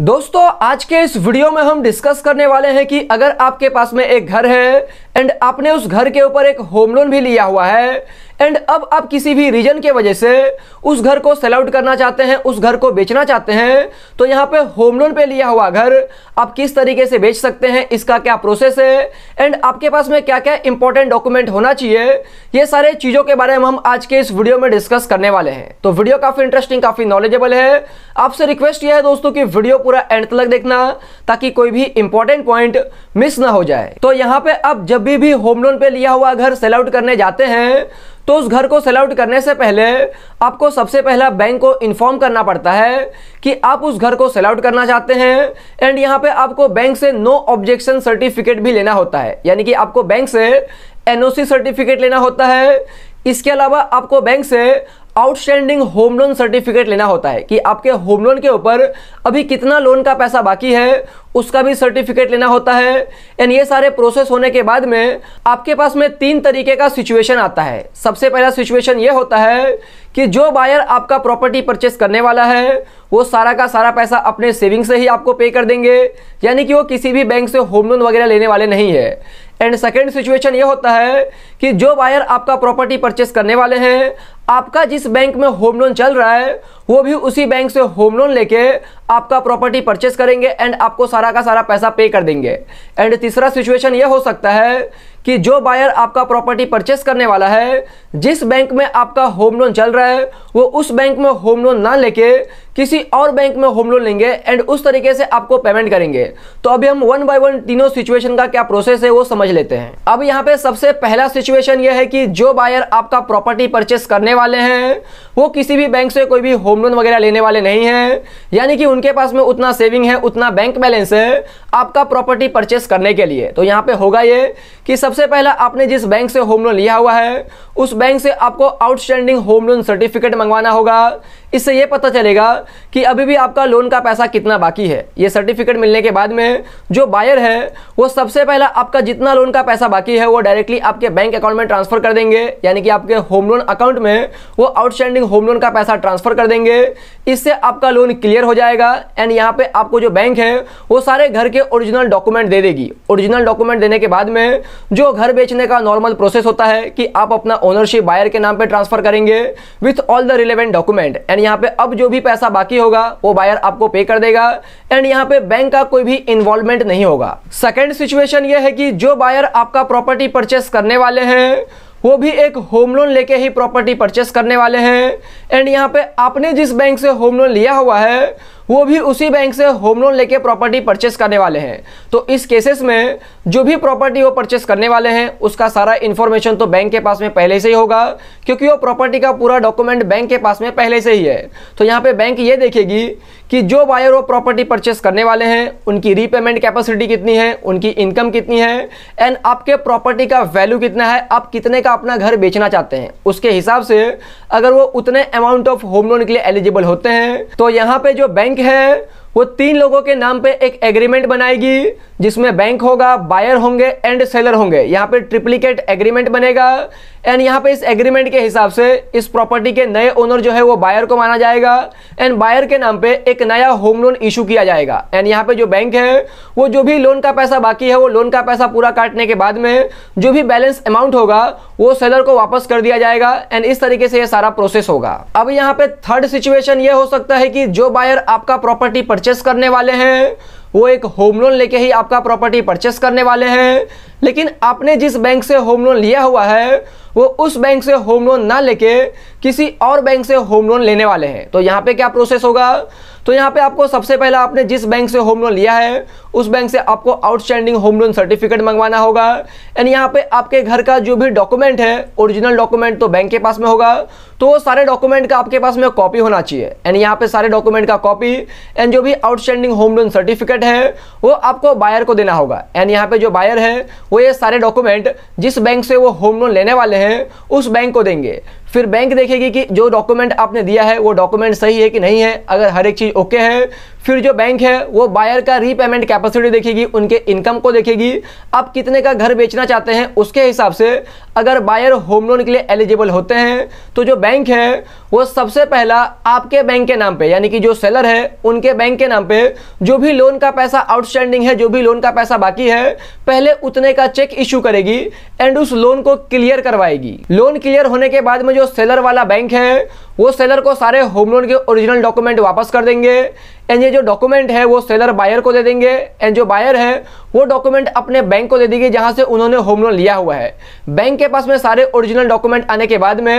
दोस्तों आज के इस वीडियो में हम डिस्कस करने वाले हैं कि अगर आपके पास में एक घर है एंड आपने उस घर के ऊपर एक होम लोन भी लिया हुआ है एंड अब आप किसी भी रीजन के वजह से उस घर को सेल आउट करना चाहते हैं उस घर को बेचना चाहते हैं तो यहाँ पे होम लोन पे लिया हुआ घर आप किस तरीके से बेच सकते हैं इसका क्या प्रोसेस है एंड आपके पास में क्या क्या इंपॉर्टेंट डॉक्यूमेंट होना चाहिए ये सारे चीज़ों के बारे में हम आज के इस वीडियो में डिस्कस करने वाले हैं तो वीडियो काफ़ी इंटरेस्टिंग काफ़ी नॉलेजेबल है आपसे रिक्वेस्ट यह है दोस्तों कि वीडियो पूरा एंड तक देखना ताकि कोई भी इंपॉर्टेंट पॉइंट मिस ना हो जाए तो यहाँ पे आप जब जब भी होम लोन पे लिया हुआ घर सेल आउट करने जाते हैं तो उस घर को सेल आउट करने से पहले आपको सबसे पहला बैंक को इन्फॉर्म करना पड़ता है कि आप उस घर को सेल आउट करना चाहते हैं एंड यहाँ पे आपको बैंक से नो ऑब्जेक्शन सर्टिफिकेट भी लेना होता है यानी कि आपको बैंक से एनओसी सर्टिफिकेट लेना होता है इसके अलावा आपको बैंक से आउटस्टैंडिंग होम लोन सर्टिफिकेट लेना होता है कि आपके होम लोन के ऊपर अभी कितना लोन का पैसा बाकी है उसका भी सर्टिफिकेट लेना होता है एंड ये सारे प्रोसेस होने के बाद में आपके पास में तीन तरीके का सिचुएशन आता है सबसे पहला सिचुएशन ये होता है कि जो बायर आपका प्रॉपर्टी परचेस करने वाला है वो सारा का सारा पैसा अपने सेविंग से ही आपको पे कर देंगे यानी कि वो किसी भी बैंक से होम लोन वगैरह लेने वाले नहीं है एंड सेकेंड सिचुएशन ये होता है कि जो बायर आपका प्रॉपर्टी परचेस करने वाले हैं आपका जिस बैंक में होम लोन चल रहा है वो भी उसी बैंक से होम लोन लेके आपका प्रॉपर्टी परचेस करेंगे एंड आपको सारा का सारा पैसा पे कर देंगे एंड तीसरा सिचुएशन ये हो सकता है कि जो बायर आपका प्रॉपर्टी परचेस करने वाला है जिस बैंक में आपका होम लोन चल रहा है वो उस बैंक में होम लोन ना लेके किसी और बैंक में होम लोन लेंगे एंड उस तरीके से आपको पेमेंट करेंगे तो अभी हम वन बाय वन तीनों सिचुएशन का क्या प्रोसेस है वो समझ लेते हैं अब यहाँ पे सबसे पहला सिचुएशन ये है कि जो बायर आपका प्रॉपर्टी परचेस करने वाले हैं वो किसी भी बैंक से कोई भी होम लोन वगैरह लेने वाले नहीं है यानी कि उनके पास में उतना सेविंग है उतना बैंक बैलेंस है आपका प्रॉपर्टी परचेस करने के लिए तो यहाँ पे होगा ये कि सबसे पहला आपने जिस बैंक से होम लोन लिया हुआ है उस बैंक से आपको आउटस्टैंडिंग होम लोन सर्टिफिकेट मंगवाना होगा इससे ये पता चलेगा कि अभी भी आपका लोन का पैसा कितना बाकी है ये सर्टिफिकेट मिलने के बाद में जो बायर है वो सबसे पहला आपका जितना लोन का पैसा बाकी है वो डायरेक्टली आपके बैंक अकाउंट में ट्रांसफर कर देंगे यानी कि आपके होम लोन अकाउंट में वो आउटस्टैंडिंग होम लोन का पैसा ट्रांसफर कर देंगे इससे आपका लोन क्लियर हो जाएगा एंड यहाँ पे आपको जो बैंक है वो सारे घर के ओरिजिनल डॉक्यूमेंट दे देगी ओरिजिनल डॉक्यूमेंट देने के बाद में जो घर बेचने का नॉर्मल प्रोसेस होता है कि आप अपना ओनरशिप बायर के नाम पर ट्रांसफर करेंगे with all the relevant document and यहाँ पे अब जो भी पैसा बाकी होगा वो बायर आपको पे कर देगा एंड यहाँ पे बैंक का कोई भी इन्वॉल्वमेंट नहीं होगा सेकेंड सिचुएशन ये है कि जो बायर आपका प्रॉपर्टी परचेस करने वाले हैं वो भी एक होम लोन लेके ही प्रॉपर्टी परचेस करने वाले हैं एंड यहाँ पे आपने जिस बैंक से होम लोन लिया हुआ है वो भी उसी बैंक से होम लोन लेके प्रॉपर्टी परचेस करने वाले हैं तो इस केसेस में जो भी प्रॉपर्टी वो परचेस करने वाले हैं उसका सारा इन्फॉर्मेशन तो बैंक के पास में पहले से ही होगा क्योंकि वो प्रॉपर्टी का पूरा डॉक्यूमेंट बैंक के पास में पहले से ही है तो यहाँ पे बैंक ये देखेगी कि जो बायर वो प्रॉपर्टी परचेस करने वाले हैं उनकी रीपेमेंट कैपेसिटी कितनी है उनकी इनकम कितनी है एंड आपके प्रॉपर्टी का वैल्यू कितना है आप कितने का अपना घर बेचना चाहते हैं उसके हिसाब से अगर वो उतने अमाउंट ऑफ होम लोन के लिए एलिजिबल होते हैं तो यहाँ पे जो बैंक बैंक है वो तीन लोगों के नाम पे एक एग्रीमेंट बनाएगी जिसमें बैंक होगा बायर होंगे एंड सेलर होंगे यहाँ पे ट्रिप्लीकेट एग्रीमेंट बनेगा एंड यहाँ पे इस एग्रीमेंट के हिसाब से इस प्रॉपर्टी के नए ओनर जो है वो बायर को माना जाएगा एंड बायर के नाम पे एक नया होम लोन इशू किया जाएगा एंड यहाँ पे जो बैंक है वो जो भी लोन का पैसा बाकी है वो लोन का पैसा पूरा काटने के बाद में जो भी बैलेंस अमाउंट होगा वो सेलर को वापस कर दिया जाएगा एंड इस तरीके से ये सारा प्रोसेस होगा अब यहाँ पे थर्ड सिचुएशन ये हो सकता है कि जो बायर आपका प्रॉपर्टी परचेस करने वाले हैं वो एक होम लोन लेके ही आपका प्रॉपर्टी परचेस करने वाले हैं लेकिन आपने जिस बैंक से होम लोन लिया हुआ है वो उस बैंक से होम लोन ना लेके किसी और बैंक से होम लोन लेने वाले हैं तो यहाँ पे क्या प्रोसेस होगा तो यहाँ पे आपको सबसे पहले आपने जिस बैंक से होम लोन लिया है उस बैंक से आपको आउटस्टैंडिंग होम लोन सर्टिफिकेट मंगवाना होगा एंड यहाँ पे आपके घर का जो भी डॉक्यूमेंट है ओरिजिनल डॉक्यूमेंट तो बैंक के पास में होगा तो वो सारे डॉक्यूमेंट का आपके पास में कॉपी होना चाहिए एंड यहाँ पे सारे डॉक्यूमेंट का कॉपी एंड जो भी आउटस्टैंडिंग होम लोन सर्टिफिकेट है वो आपको बायर को देना होगा एंड यहाँ पे जो बायर है वो ये सारे डॉक्यूमेंट जिस बैंक से वो होम लोन लेने वाले हैं उस बैंक को देंगे फिर बैंक देखेगी कि जो डॉक्यूमेंट आपने दिया है वो डॉक्यूमेंट सही है कि नहीं है अगर हर एक चीज़ ओके है फिर जो बैंक है वो बायर का रीपेमेंट कैपेसिटी देखेगी उनके इनकम को देखेगी आप कितने का घर बेचना चाहते हैं उसके हिसाब से अगर बायर होम लोन के लिए एलिजिबल होते हैं तो जो बैंक है वो सबसे पहला आपके बैंक के नाम पे यानी कि जो सेलर है उनके बैंक के नाम पे जो भी लोन का पैसा आउटस्टैंडिंग है जो भी लोन का पैसा बाकी है पहले उतने का चेक इशू करेगी एंड उस लोन को क्लियर करवाएगी लोन क्लियर होने के बाद में जो सेलर वाला बैंक है वो सेलर को सारे होम लोन के ओरिजिनल डॉक्यूमेंट वापस कर देंगे एंड ये जो डॉक्यूमेंट है वो सेलर बायर को दे देंगे एंड जो बायर है वो डॉक्यूमेंट अपने बैंक को दे देंगे जहाँ से उन्होंने होम लोन लिया हुआ है बैंक के पास में सारे ओरिजिनल डॉक्यूमेंट आने के बाद में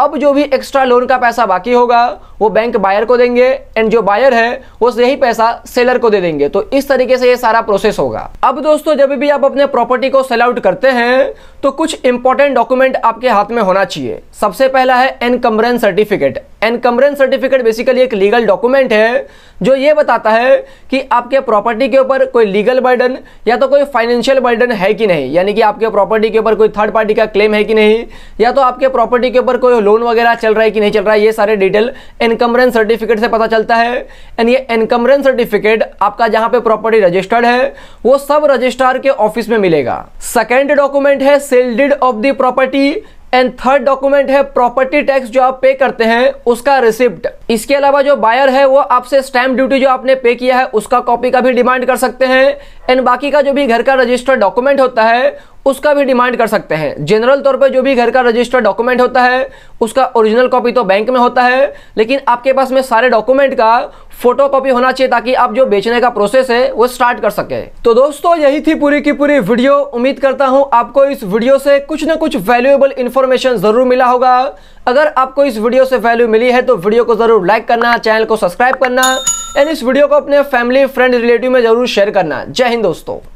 अब जो भी एक्स्ट्रा लोन का पैसा बाकी होगा वो बैंक बायर को देंगे एंड जो बायर है वो यही पैसा सेलर को दे देंगे तो इस तरीके से ये सारा प्रोसेस होगा अब दोस्तों जब भी आप अपने प्रॉपर्टी को सेल आउट करते हैं तो कुछ इंपॉर्टेंट डॉक्यूमेंट आपके हाथ में होना चाहिए सबसे पहला है encumbrance certificate encumbrance certificate basically एक लीगल डॉक्यूमेंट है जो ये बताता है कि आपके प्रॉपर्टी के ऊपर कोई लीगल बर्डन या तो कोई फाइनेंशियल बर्डन है कि नहीं यानी कि आपके प्रॉपर्टी के ऊपर कोई थर्ड पार्टी का क्लेम है कि नहीं या तो आपके प्रॉपर्टी के ऊपर कोई लोन वगैरह चल रहा है कि नहीं चल रहा है ये सारे डिटेल एनकमरेंस सर्टिफिकेट से पता चलता है एंड ये एनकमरेंस सर्टिफिकेट आपका जहाँ पे प्रॉपर्टी रजिस्टर्ड है वो सब रजिस्ट्रार के ऑफिस में मिलेगा सेकेंड डॉक्यूमेंट है sale deed of the property and third document है प्रॉपर्टी टैक्स जो आप पे करते हैं उसका रिसिप्ट इसके अलावा जो बायर है वो आपसे स्टैंप ड्यूटी जो आपने पे किया है उसका कॉपी का भी डिमांड कर सकते हैं एंड बाकी का जो भी घर का रजिस्टर्ड डॉक्यूमेंट होता है उसका भी डिमांड कर सकते हैं जनरल तौर पर जो भी घर का रजिस्टर डॉक्यूमेंट होता है उसका ओरिजिनल कॉपी तो बैंक में होता है लेकिन आपके पास में सारे डॉक्यूमेंट का फोटो कॉपी होना चाहिए ताकि आप जो बेचने का प्रोसेस है वो स्टार्ट कर सके तो दोस्तों यही थी पूरी की पूरी वीडियो उम्मीद करता हूं आपको इस वीडियो से कुछ ना कुछ वैल्यूएबल इन्फॉर्मेशन जरूर मिला होगा अगर आपको इस वीडियो से वैल्यू मिली है तो वीडियो को जरूर लाइक करना चैनल को सब्सक्राइब करना एंड इस वीडियो को अपने फैमिली फ्रेंड रिलेटिव में जरूर शेयर करना जय हिंद दोस्तों